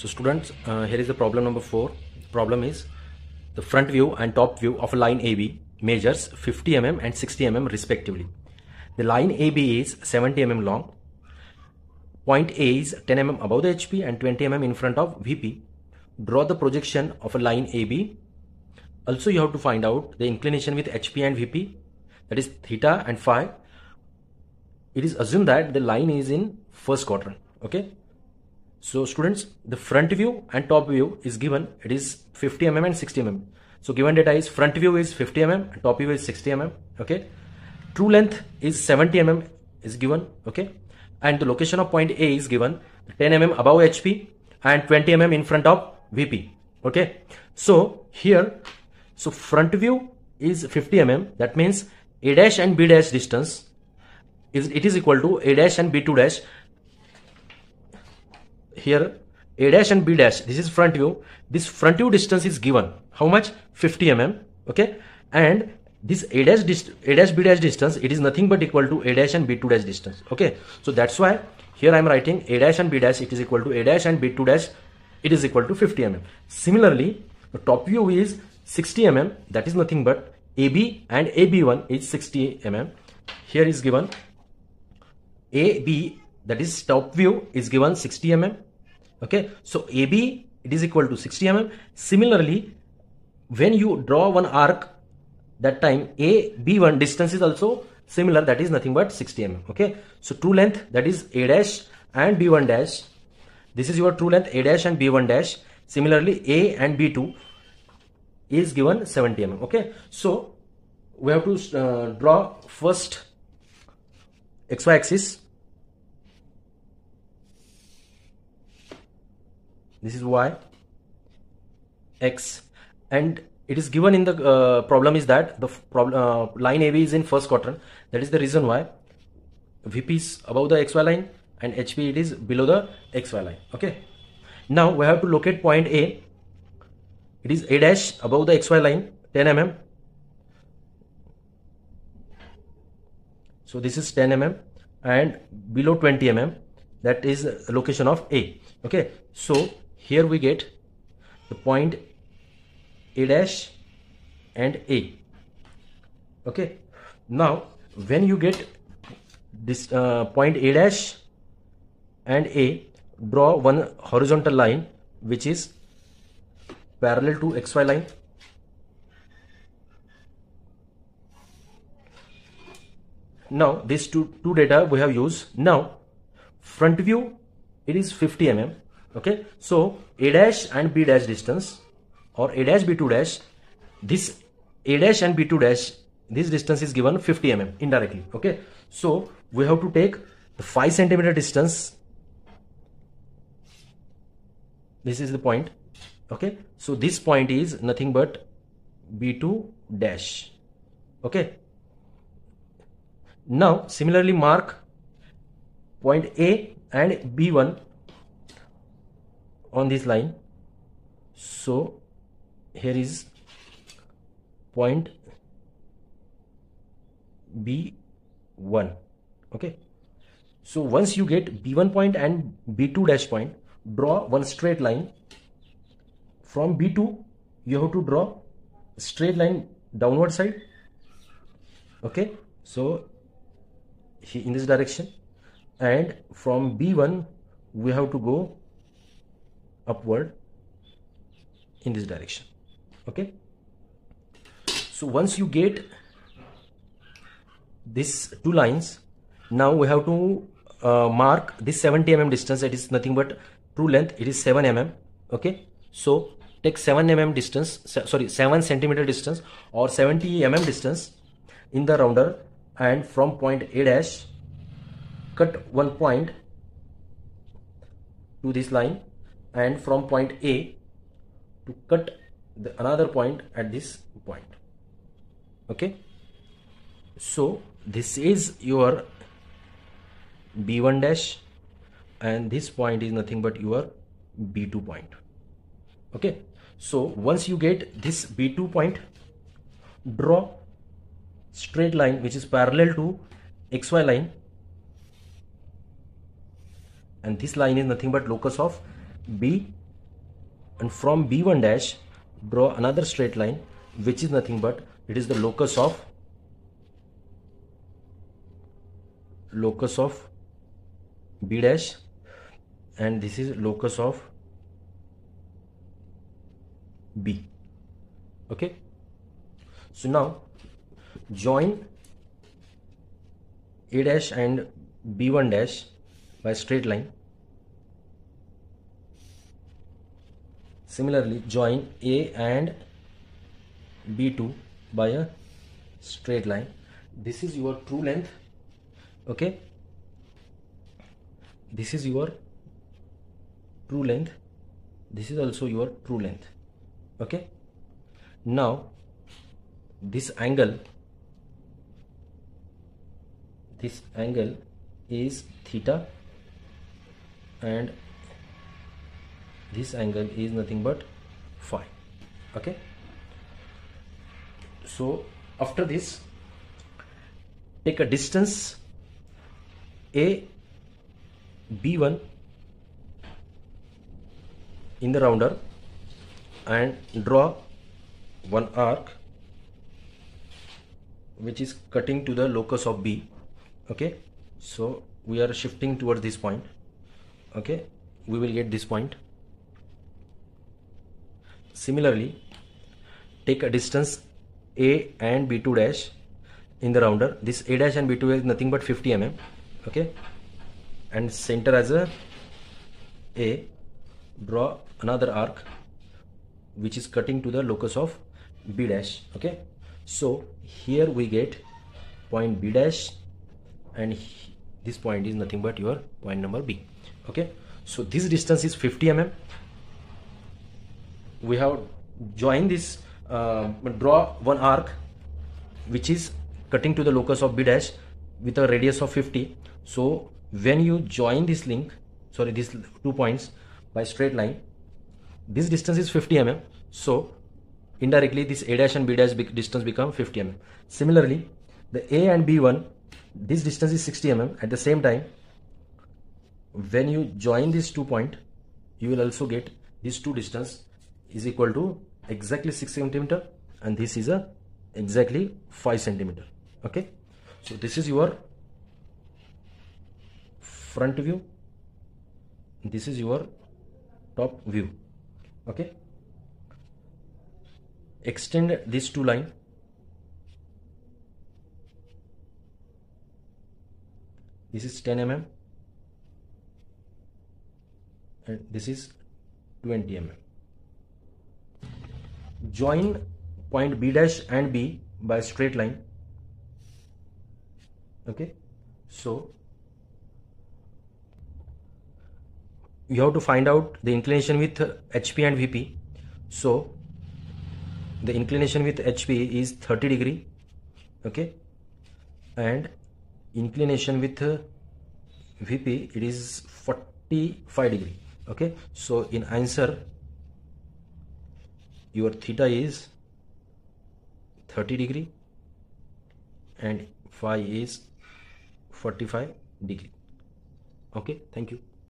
So students, uh, here is the problem number 4. Problem is the front view and top view of line AB measures 50 mm and 60 mm respectively. The line AB is 70 mm long. Point A is 10 mm above the HP and 20 mm in front of VP. Draw the projection of a line AB. Also you have to find out the inclination with HP and VP that is theta and phi. It is assumed that the line is in first quadrant. Okay. So students, the front view and top view is given. It is 50 mm and 60 mm. So given data is front view is 50 mm and top view is 60 mm. Okay. True length is 70 mm is given. Okay. And the location of point A is given 10 mm above HP and 20 mm in front of VP. Okay. So here, so front view is 50 mm. That means A dash and B dash distance is it is equal to A dash and B2 dash here a dash and b dash this is front view this front view distance is given how much 50 mm okay and this a dash, a dash b dash distance it is nothing but equal to a dash and b2 dash distance okay so that's why here i am writing a dash and b dash it is equal to a dash and b2 dash it is equal to 50 mm similarly the top view is 60 mm that is nothing but ab and ab1 is 60 mm here is given ab that is top view is given 60 mm okay so AB it is equal to 60 mm similarly when you draw one arc that time A B1 distance is also similar that is nothing but 60 mm okay so true length that is A dash and B1 dash this is your true length A dash and B1 dash similarly A and B2 is given 70 mm okay so we have to uh, draw first xy axis this is y x and it is given in the uh, problem is that the problem uh, line AB is in first quadrant that is the reason why VP is above the xy line and HP it is below the xy line okay now we have to locate point A it is A dash above the xy line 10 mm so this is 10 mm and below 20 mm that is location of A okay so here we get the point a dash and a okay now when you get this uh, point a dash and a draw one horizontal line which is parallel to xy line now these two two data we have used now front view it is 50 mm okay so a dash and b dash distance or a dash b2 dash this a dash and b2 dash this distance is given 50 mm indirectly okay so we have to take the 5 centimeter distance this is the point okay so this point is nothing but b2 dash okay now similarly mark point a and b1 on this line so here is point b1 okay so once you get b1 point and b2 dash point draw one straight line from b2 you have to draw straight line downward side okay so in this direction and from b1 we have to go upward in this direction okay so once you get these two lines now we have to uh, mark this 70 mm distance It is nothing but true length it is 7 mm okay so take 7 mm distance sorry 7 centimeter distance or 70 mm distance in the rounder and from point a dash cut one point to this line and from point A to cut the another point at this point okay so this is your b1 dash and this point is nothing but your b2 point okay so once you get this b2 point draw straight line which is parallel to xy line and this line is nothing but locus of B and from B1 dash draw another straight line which is nothing but it is the locus of locus of B dash and this is locus of B okay so now join A dash and B1 dash by straight line Similarly, join A and B2 by a straight line. This is your true length. Okay. This is your true length. This is also your true length. Okay. Now, this angle, this angle is theta and this angle is nothing but phi okay so after this take a distance a b1 in the rounder and draw one arc which is cutting to the locus of b okay so we are shifting towards this point okay we will get this point Similarly, take a distance A and B2 dash in the rounder. This A dash and B2 is nothing but 50 mm. Okay. And center as a A. Draw another arc which is cutting to the locus of B dash. Okay. So here we get point B dash and this point is nothing but your point number B. Okay. So this distance is 50 mm we have joined this uh, draw one arc which is cutting to the locus of b dash with a radius of 50 so when you join this link sorry these two points by straight line this distance is 50 mm so indirectly this a dash and b dash distance become 50 mm similarly the a and b1 this distance is 60 mm at the same time when you join these two point you will also get these two distance is equal to exactly 6 centimeter and this is a exactly 5 centimeter okay so this is your front view this is your top view okay extend these two line this is 10 mm and this is 20 mm join point B dash and B by straight line okay so you have to find out the inclination with HP and VP so the inclination with HP is 30 degree okay and inclination with VP it is 45 degree okay so in answer your theta is 30 degree and phi is 45 degree okay thank you